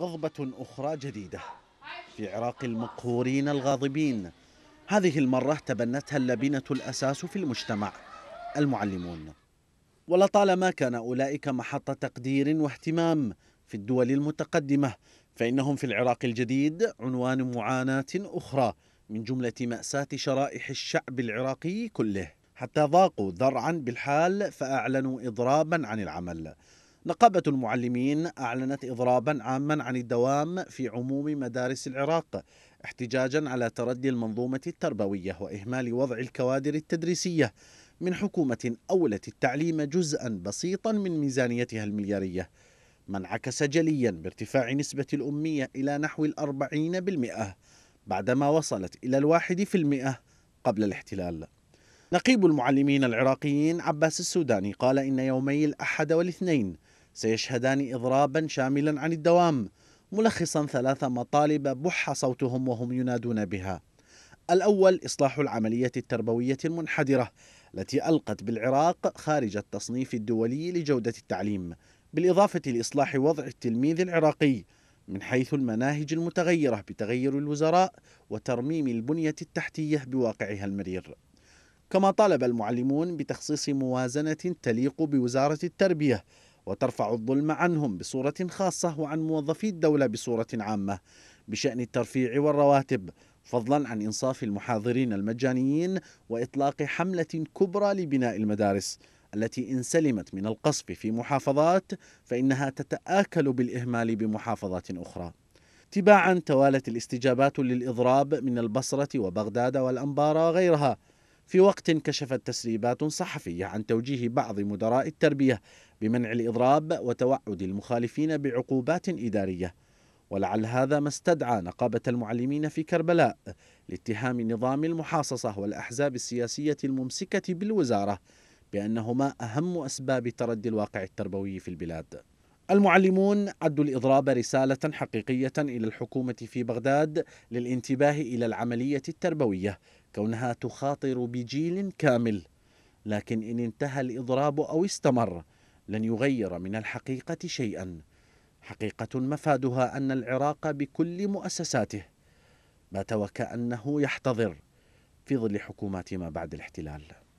غضبة أخرى جديدة في عراق المقهورين الغاضبين هذه المرة تبنتها اللبنة الأساس في المجتمع المعلمون ولطالما كان أولئك محط تقدير واهتمام في الدول المتقدمة فإنهم في العراق الجديد عنوان معاناة أخرى من جملة مأساة شرائح الشعب العراقي كله حتى ضاقوا ذرعا بالحال فأعلنوا إضرابا عن العمل نقابة المعلمين أعلنت إضرابا عاما عن الدوام في عموم مدارس العراق احتجاجا على تردي المنظومة التربوية وإهمال وضع الكوادر التدريسية من حكومة أولت التعليم جزءا بسيطا من ميزانيتها المليارية ما انعكس جليا بارتفاع نسبة الأمية إلى نحو الأربعين بالمئة بعدما وصلت إلى الواحد في المئة قبل الاحتلال نقيب المعلمين العراقيين عباس السوداني قال إن يومي الأحد والاثنين سيشهدان إضرابا شاملا عن الدوام ملخصا ثلاث مطالب بح صوتهم وهم ينادون بها الأول إصلاح العملية التربوية المنحدرة التي ألقت بالعراق خارج التصنيف الدولي لجودة التعليم بالإضافة لإصلاح وضع التلميذ العراقي من حيث المناهج المتغيرة بتغير الوزراء وترميم البنية التحتية بواقعها المرير كما طالب المعلمون بتخصيص موازنة تليق بوزارة التربية وترفع الظلم عنهم بصورة خاصة وعن موظفي الدولة بصورة عامة بشأن الترفيع والرواتب فضلا عن إنصاف المحاضرين المجانيين وإطلاق حملة كبرى لبناء المدارس التي إن سلمت من القصف في محافظات فإنها تتآكل بالإهمال بمحافظات أخرى تباعا توالت الاستجابات للإضراب من البصرة وبغداد والأنبارة وغيرها في وقت كشفت تسريبات صحفية عن توجيه بعض مدراء التربية بمنع الإضراب وتوعد المخالفين بعقوبات إدارية ولعل هذا ما استدعى نقابة المعلمين في كربلاء لاتهام نظام المحاصصة والأحزاب السياسية الممسكة بالوزارة بأنهما أهم أسباب تردي الواقع التربوي في البلاد المعلمون عدوا الإضراب رسالة حقيقية إلى الحكومة في بغداد للانتباه إلى العملية التربوية كونها تخاطر بجيل كامل لكن إن انتهى الإضراب أو استمر لن يغير من الحقيقة شيئا حقيقة مفادها أن العراق بكل مؤسساته بات وكأنه يحتضر في ظل حكومات ما بعد الاحتلال